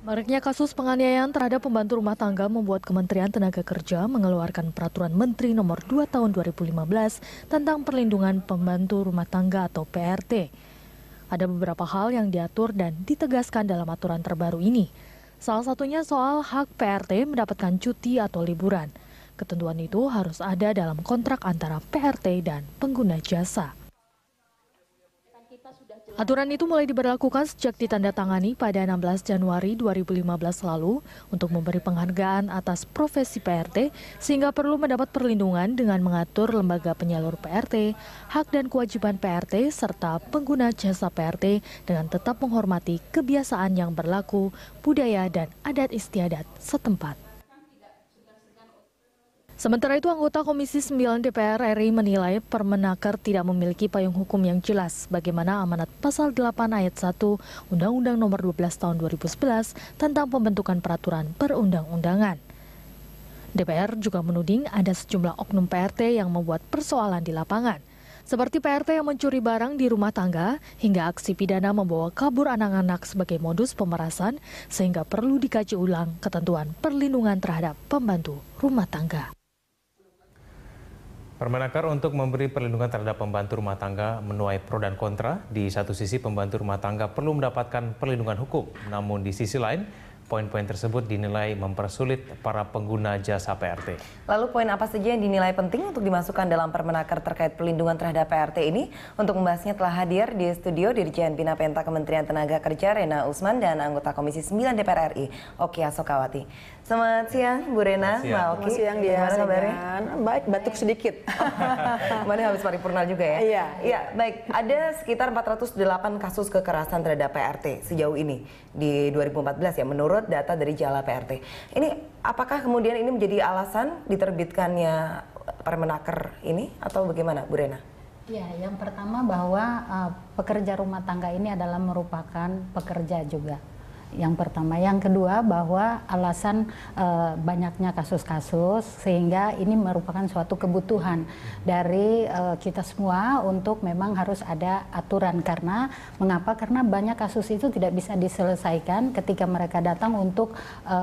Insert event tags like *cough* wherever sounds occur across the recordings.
Mereknya kasus penganiayaan terhadap pembantu rumah tangga membuat Kementerian Tenaga Kerja mengeluarkan peraturan Menteri Nomor 2 Tahun 2015 tentang perlindungan pembantu rumah tangga atau PRT. Ada beberapa hal yang diatur dan ditegaskan dalam aturan terbaru ini. Salah satunya soal hak PRT mendapatkan cuti atau liburan. Ketentuan itu harus ada dalam kontrak antara PRT dan pengguna jasa. Aturan itu mulai diberlakukan sejak ditandatangani pada 16 Januari 2015 lalu untuk memberi penghargaan atas profesi PRT sehingga perlu mendapat perlindungan dengan mengatur lembaga penyalur PRT, hak dan kewajiban PRT serta pengguna jasa PRT dengan tetap menghormati kebiasaan yang berlaku, budaya dan adat istiadat setempat. Sementara itu, anggota Komisi 9 DPR RI menilai Permenaker tidak memiliki payung hukum yang jelas bagaimana amanat Pasal 8 Ayat 1 Undang-Undang Nomor 12 Tahun 2011 tentang pembentukan peraturan perundang-undangan. DPR juga menuding ada sejumlah oknum PRT yang membuat persoalan di lapangan, seperti PRT yang mencuri barang di rumah tangga hingga aksi pidana membawa kabur anak-anak sebagai modus pemerasan sehingga perlu dikaji ulang ketentuan perlindungan terhadap pembantu rumah tangga. Permenaker untuk memberi perlindungan terhadap pembantu rumah tangga menuai pro dan kontra. Di satu sisi pembantu rumah tangga perlu mendapatkan perlindungan hukum, namun di sisi lain Poin-poin tersebut dinilai mempersulit para pengguna jasa PRT. Lalu poin apa saja yang dinilai penting untuk dimasukkan dalam permenaker terkait pelindungan terhadap PRT ini? Untuk membahasnya telah hadir di studio Dirjen Bina Penta Kementerian Tenaga Kerja Rena Usman dan anggota Komisi 9 DPR RI Oki Asokawati. Selamat siang Bu Rena, Mbak Oki. Selamat siang dia. Gimana kabarnya? Baik, batuk sedikit. *laughs* Kemarin habis paripurna juga ya? Iya. Iya, ya, baik. Ada sekitar 408 kasus kekerasan terhadap PRT sejauh ini di 2014 ya menurut menurut data dari Jala PRT. Ini apakah kemudian ini menjadi alasan diterbitkannya Permenaker ini atau bagaimana, Bu Rena? Ya, yang pertama bahwa uh, pekerja rumah tangga ini adalah merupakan pekerja juga yang pertama. Yang kedua bahwa alasan e, banyaknya kasus-kasus sehingga ini merupakan suatu kebutuhan dari e, kita semua untuk memang harus ada aturan karena mengapa? Karena banyak kasus itu tidak bisa diselesaikan ketika mereka datang untuk e,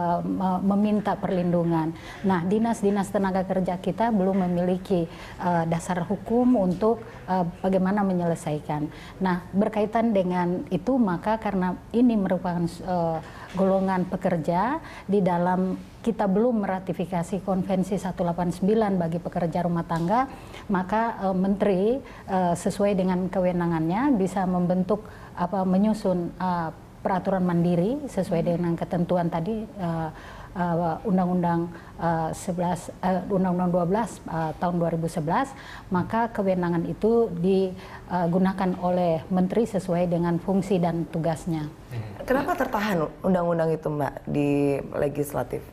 meminta perlindungan. Nah, dinas-dinas tenaga kerja kita belum memiliki e, dasar hukum untuk e, bagaimana menyelesaikan. Nah, berkaitan dengan itu maka karena ini merupakan e, uh, golongan pekerja di dalam kita belum meratifikasi konvensi 189 bagi pekerja rumah tangga maka e, menteri e, sesuai dengan kewenangannya bisa membentuk apa menyusun e, peraturan mandiri sesuai mm-hmm. dengan ketentuan tadi eh, eh, Undang-Undang uh, uh, 11 uh, Undang-Undang 12 uh, eh, tahun 2011 maka kewenangan itu digunakan oleh menteri sesuai dengan fungsi dan tugasnya. Kenapa tertahan undang-undang itu Mbak di legislatif?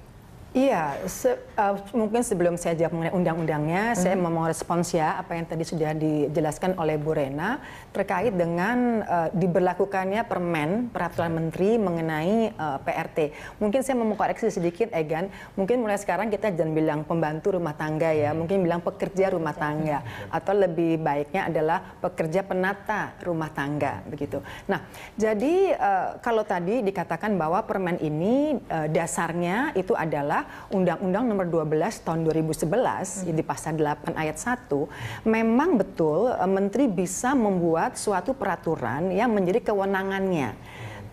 Iya, se uh, mungkin sebelum saya jawab mengenai undang-undangnya, mm-hmm. saya mau respons ya apa yang tadi sudah dijelaskan oleh Bu Rena terkait dengan uh, diberlakukannya Permen Peraturan Menteri mengenai uh, eh, PRT. Mungkin saya mau koreksi sedikit, Egan. Mungkin mulai sekarang kita jangan bilang pembantu rumah tangga ya, mhm. mungkin bilang pekerja rumah tangga atau lebih baiknya adalah pekerja penata rumah tangga begitu. Nah, jadi uh, kalau tadi dikatakan bahwa Permen ini uh, dasarnya itu adalah Undang-Undang Nomor 12 Tahun 2011 hmm. di Pasal 8 Ayat 1 memang betul eh, menteri bisa membuat suatu peraturan yang menjadi kewenangannya.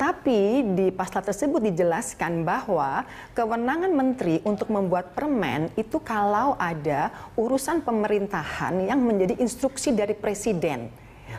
Tapi di pasal tersebut dijelaskan bahwa kewenangan menteri untuk membuat permen itu kalau ada urusan pemerintahan yang menjadi instruksi dari presiden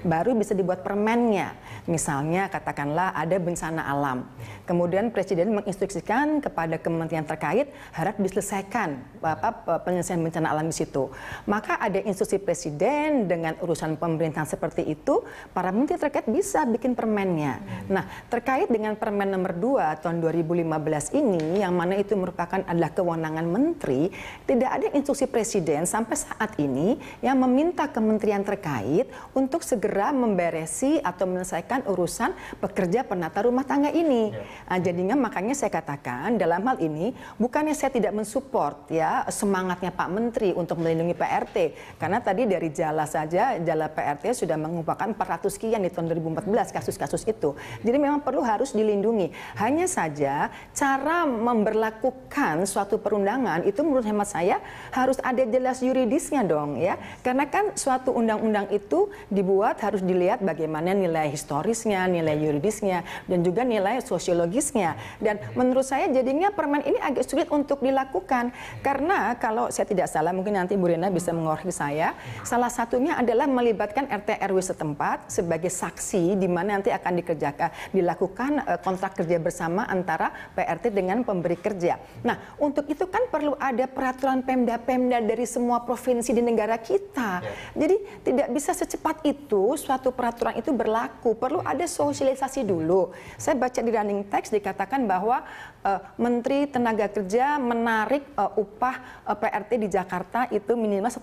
baru bisa dibuat permennya. Misalnya katakanlah ada bencana alam. Kemudian Presiden menginstruksikan kepada kementerian terkait harap diselesaikan apa, penyelesaian bencana alam di situ. Maka ada instruksi Presiden dengan urusan pemerintahan seperti itu, para menteri terkait bisa bikin permennya. Nah, terkait dengan permen nomor 2 tahun 2015 ini, yang mana itu merupakan adalah kewenangan menteri, tidak ada instruksi Presiden sampai saat ini yang meminta kementerian terkait untuk segera segera memberesi atau menyelesaikan urusan pekerja penata rumah tangga ini. Ya. Nah, jadinya makanya saya katakan dalam hal ini bukannya saya tidak mensupport ya semangatnya Pak Menteri untuk melindungi PRT karena tadi dari jala saja jala PRT sudah mengumpulkan 400 sekian di tahun 2014 kasus-kasus itu. Jadi memang perlu harus dilindungi. Hanya saja cara memberlakukan suatu perundangan itu menurut hemat saya harus ada jelas yuridisnya dong ya. Karena kan suatu undang-undang itu dibuat harus dilihat bagaimana nilai historisnya, nilai yuridisnya, dan juga nilai sosiologisnya. Dan menurut saya jadinya permen ini agak sulit untuk dilakukan karena kalau saya tidak salah mungkin nanti Bu Rina bisa mengoreksi saya. Salah satunya adalah melibatkan RT RW setempat sebagai saksi di mana nanti akan dikerjakan dilakukan eh, kontrak kerja bersama antara PRT dengan pemberi kerja. Nah, untuk itu kan perlu ada peraturan Pemda-Pemda dari semua provinsi di negara kita. Ya. Jadi tidak bisa secepat itu suatu peraturan itu berlaku, perlu ada sosialisasi dulu. Saya baca di running text dikatakan bahwa uh, Menteri Tenaga Kerja menarik uh, upah uh, eh, PRT di Jakarta itu minimal 1,2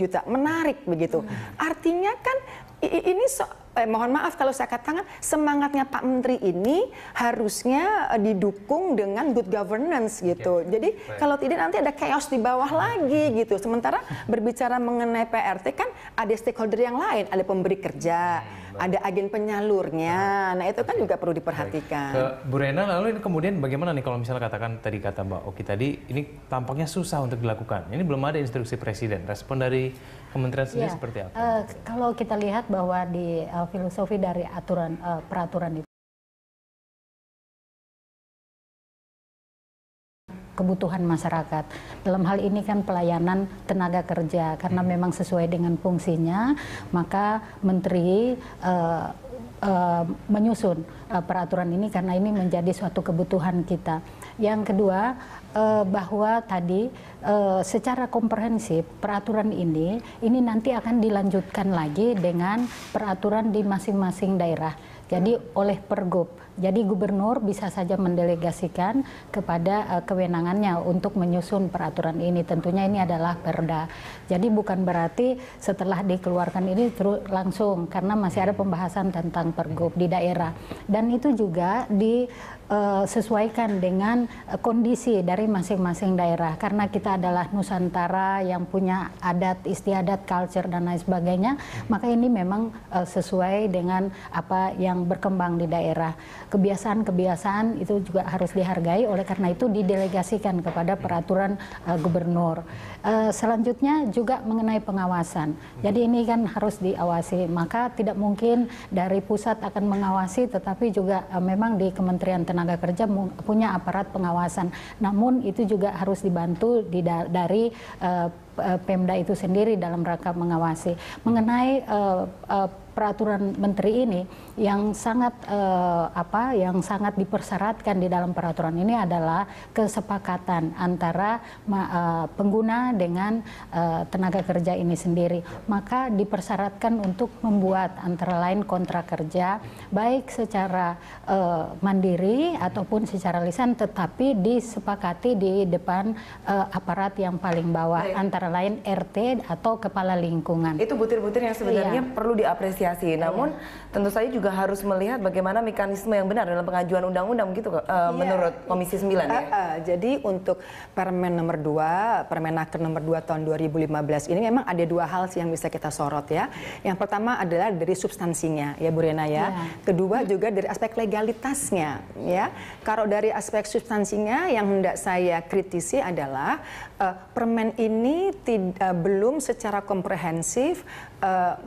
juta. Menarik begitu. Hmm. Artinya kan ini so eh, mohon maaf kalau saya katakan semangatnya Pak Menteri ini harusnya eh, didukung dengan good governance iya. gitu. Jadi Baik. kalau tidak nanti ada chaos di bawah hmm. lagi gitu. Sementara berbicara mengenai PRT kan ada stakeholder yang lain, ada pemberi kerja, hmm, ada agen penyalurnya. Nah itu kan juga perlu diperhatikan. Ke Bu Rena lalu ini kemudian bagaimana nih kalau misalnya katakan tadi kata Mbak Oki tadi ini tampaknya susah untuk dilakukan. Ini belum ada instruksi presiden. Respon dari kementerian sendiri ya. seperti apa? Uh, kalau kita lihat bahwa di uh, filosofi dari aturan eh, peraturan itu kebutuhan masyarakat. Dalam hal ini kan pelayanan tenaga kerja karena hmm. memang sesuai dengan fungsinya, maka menteri uh, Eh, menyusun uh, peraturan ini karena ini menjadi suatu kebutuhan kita. Yang kedua uh, bahwa tadi uh, secara komprehensif peraturan ini ini nanti akan dilanjutkan lagi dengan peraturan di masing-masing daerah. Jadi oleh pergub jadi gubernur bisa saja mendelegasikan kepada uh, kewenangannya untuk menyusun peraturan ini. Tentunya ini adalah Perda. Jadi bukan berarti setelah dikeluarkan ini terus langsung karena masih ada pembahasan tentang Pergub di daerah. Dan itu juga disesuaikan eh, sesuaikan dengan eh, kondisi dari masing-masing daerah karena kita adalah nusantara yang punya adat istiadat, culture dan lain sebagainya, maka ini memang sesuai dengan apa yang berkembang di daerah kebiasaan-kebiasaan itu juga harus dihargai oleh karena itu didelegasikan kepada peraturan uh, gubernur. Uh, selanjutnya juga mengenai pengawasan. Jadi ini kan harus diawasi. Maka tidak mungkin dari pusat akan mengawasi tetapi juga uh, memang di Kementerian Tenaga Kerja punya aparat pengawasan. Namun itu juga harus dibantu di da dari uh, Pemda itu sendiri dalam rangka mengawasi mengenai uh, uh, peraturan menteri ini yang sangat eh, apa yang sangat dipersyaratkan di dalam peraturan ini adalah kesepakatan antara eh, pengguna dengan eh, tenaga kerja ini sendiri. Maka dipersyaratkan untuk membuat antara lain kontrak kerja baik secara eh, mandiri ataupun secara lisan tetapi disepakati di depan eh, aparat yang paling bawah baik. antara lain RT atau kepala lingkungan. Itu butir-butir yang sebenarnya iya. perlu diapresiasi apresiasi. Iya. Namun tentu saja juga harus melihat bagaimana mekanisme yang benar dalam pengajuan undang-undang gitu uh, menurut Komisi 9 ya. Uh, jadi untuk Permen nomor 2, Permenaker nomor 2 tahun 2015 ini memang ada dua hal sih yang bisa kita sorot ya. Yang pertama adalah dari substansinya ya Bu Rena ya. Iya. Kedua juga dari aspek legalitasnya ya. Kalau dari aspek substansinya yang hendak saya kritisi adalah uh, permen ini tidak eh, belum secara komprehensif uh,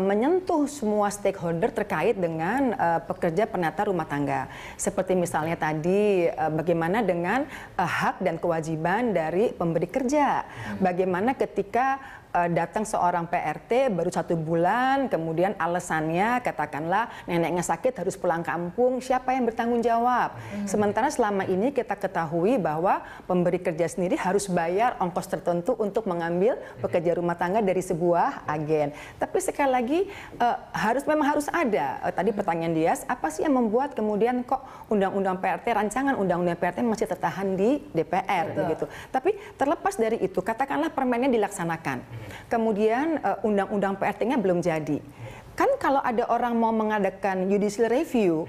menyentuh menyentuh semua stakeholder terkait dengan uh, pekerja penata rumah tangga. Seperti misalnya tadi uh, bagaimana dengan uh, hak dan kewajiban dari pemberi kerja. Hmm. Bagaimana ketika Eh, datang seorang PRT baru satu bulan, kemudian alasannya katakanlah neneknya sakit harus pulang kampung, siapa yang bertanggung jawab? Hmm. Sementara selama ini kita ketahui bahwa pemberi kerja sendiri harus bayar ongkos tertentu untuk mengambil pekerja rumah tangga dari sebuah agen. Tapi sekali lagi uh, harus memang harus ada. Uh, tadi pertanyaan Dias, apa sih yang membuat kemudian kok undang-undang PRT, rancangan undang-undang PRT masih tertahan di DPR begitu? Tapi terlepas dari itu, katakanlah permennya dilaksanakan Kemudian uh, undang-undang PRT-nya belum jadi. Kan kalau ada orang mau mengadakan judicial review,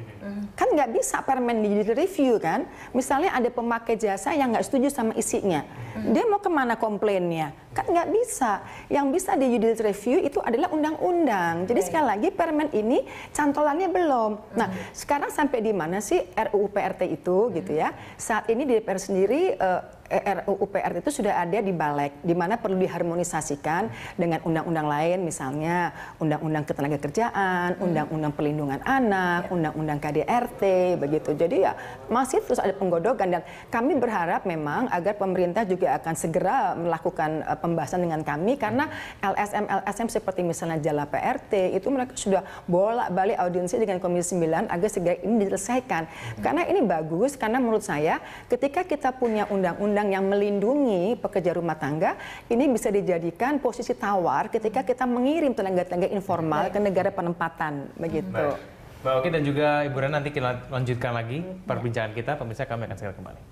kan nggak bisa permen di judicial review kan. Misalnya ada pemakai jasa yang nggak setuju sama isinya, dia mau kemana komplainnya? Kan nggak bisa. Yang bisa di judicial review itu adalah undang-undang. Jadi sekali lagi permen ini cantolannya belum. Nah sekarang sampai di mana sih RUU PRT itu gitu ya? Saat ini di DPR sendiri eh, RUU PR itu sudah ada di balik, di mana perlu diharmonisasikan dengan undang-undang lain, misalnya undang-undang ketenaga kerjaan, hmm. undang-undang perlindungan anak, ya. undang-undang KDRT, begitu. Jadi ya masih terus ada penggodokan dan kami berharap memang agar pemerintah juga akan segera melakukan eh, pembahasan dengan kami karena LSM LSM seperti misalnya Jala PRT itu mereka sudah bolak-balik audiensi dengan Komisi 9 agar segera ini diselesaikan. Hmm. Karena ini bagus karena menurut saya ketika kita punya undang-undang undang-undang yang melindungi pekerja rumah tangga ini bisa dijadikan posisi tawar ketika kita mengirim tenaga-tenaga informal ke negara penempatan begitu. Baik. Mbak Oki dan juga Ibu Ren nanti kita lanjutkan lagi perbincangan kita. Pemirsa kami akan segera kembali.